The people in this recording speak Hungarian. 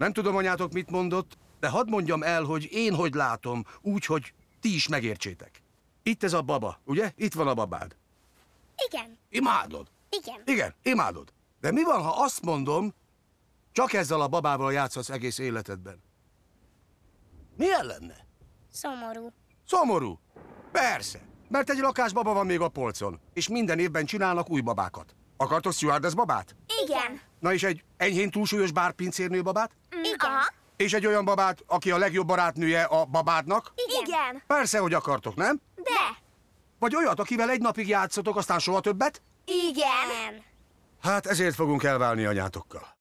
Nem tudom, anyátok mit mondott, de hadd mondjam el, hogy én hogy látom, úgy, hogy ti is megértsétek. Itt ez a baba, ugye? Itt van a babád. Igen. Imádod? Igen. Igen, imádod. De mi van, ha azt mondom, csak ezzel a babával játszasz egész életedben? Milyen lenne? Szomorú. Szomorú? Persze. Mert egy lakás baba van még a polcon, és minden évben csinálnak új babákat. Akartok stewardess babát? Igen. Na és egy enyhén túlsúlyos bárpincérnő babát? Igen. Aha. És egy olyan babát, aki a legjobb barátnője a babádnak? Igen. Igen. Persze, hogy akartok, nem? De. Vagy olyat, akivel egy napig játszotok, aztán soha többet? Igen. Hát ezért fogunk elválni anyátokkal.